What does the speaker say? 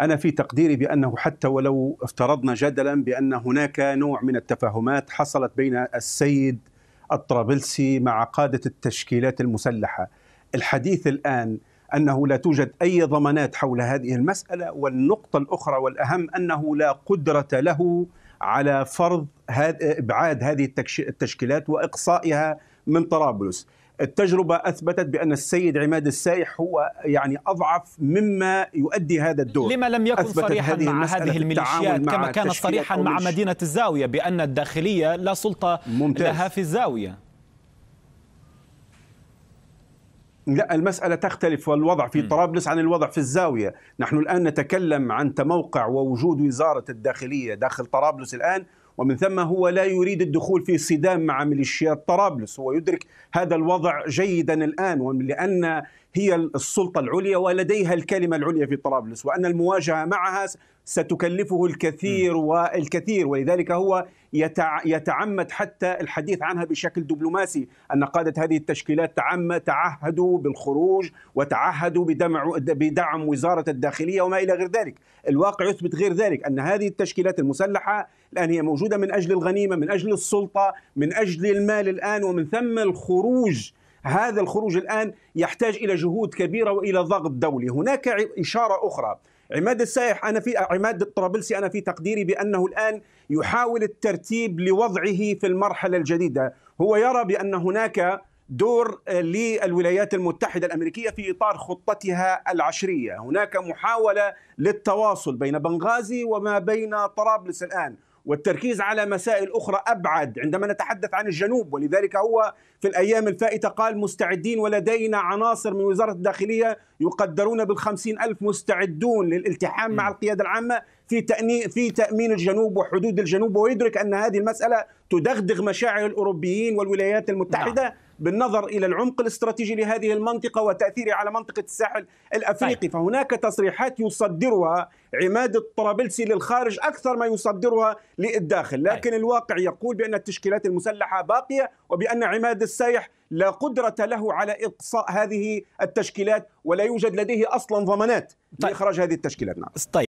أنا في تقديري بأنه حتى ولو افترضنا جدلا بأن هناك نوع من التفاهمات حصلت بين السيد الطرابلسي مع قادة التشكيلات المسلحة الحديث الآن أنه لا توجد أي ضمانات حول هذه المسألة والنقطة الأخرى والأهم أنه لا قدرة له على فرض إبعاد هذه التشكيلات وإقصائها من طرابلس التجربة أثبتت بأن السيد عماد السائح هو يعني أضعف مما يؤدي هذا الدور لما لم يكن صريحا هذه مع هذه الميليشيات كما كان صريحا مع مدينة الزاوية بأن الداخلية لا سلطة ممتاز. لها في الزاوية لا المسألة تختلف والوضع في طرابلس عن الوضع في الزاوية نحن الآن نتكلم عن تموقع ووجود وزارة الداخلية داخل طرابلس الآن ومن ثم هو لا يريد الدخول في صدام مع ميليشيات طرابلس هو يدرك هذا الوضع جيدا الآن ولأن هي السلطة العليا ولديها الكلمة العليا في طرابلس وأن المواجهة معها ستكلفه الكثير والكثير ولذلك هو يتعمد حتى الحديث عنها بشكل دبلوماسي أن قادة هذه التشكيلات تعم تعهدوا بالخروج وتعهدوا بدمع بدعم وزارة الداخلية وما إلى غير ذلك الواقع يثبت غير ذلك أن هذه التشكيلات المسلحة الآن هي موجودة من أجل الغنيمة من أجل السلطة من أجل المال الآن ومن ثم الخروج هذا الخروج الآن يحتاج إلى جهود كبيرة وإلى ضغط دولي هناك إشارة أخرى عماد السائح أنا في عماد الطرابلسي أنا في تقديري بأنه الآن يحاول الترتيب لوضعه في المرحلة الجديدة هو يرى بأن هناك دور للولايات المتحدة الأمريكية في إطار خطتها العشرية هناك محاولة للتواصل بين بنغازي وما بين طرابلس الآن والتركيز على مسائل أخرى أبعد عندما نتحدث عن الجنوب ولذلك هو في الأيام الفائتة قال مستعدين ولدينا عناصر من وزارة الداخلية يقدرون بالخمسين ألف مستعدون للالتحام م. مع القيادة العامة في تأني في تأمين الجنوب وحدود الجنوب ويدرك أن هذه المسألة تدغدغ مشاعر الأوروبيين والولايات المتحدة نعم. بالنظر الى العمق الاستراتيجي لهذه المنطقه وتاثيره على منطقه الساحل الافريقي، طيب. فهناك تصريحات يصدرها عماد الطرابلسي للخارج اكثر ما يصدرها للداخل، طيب. لكن طيب. الواقع يقول بان التشكيلات المسلحه باقيه وبان عماد السايح لا قدره له على اقصاء هذه التشكيلات ولا يوجد لديه اصلا ضمانات طيب. لاخراج هذه التشكيلات، نعم. طيب.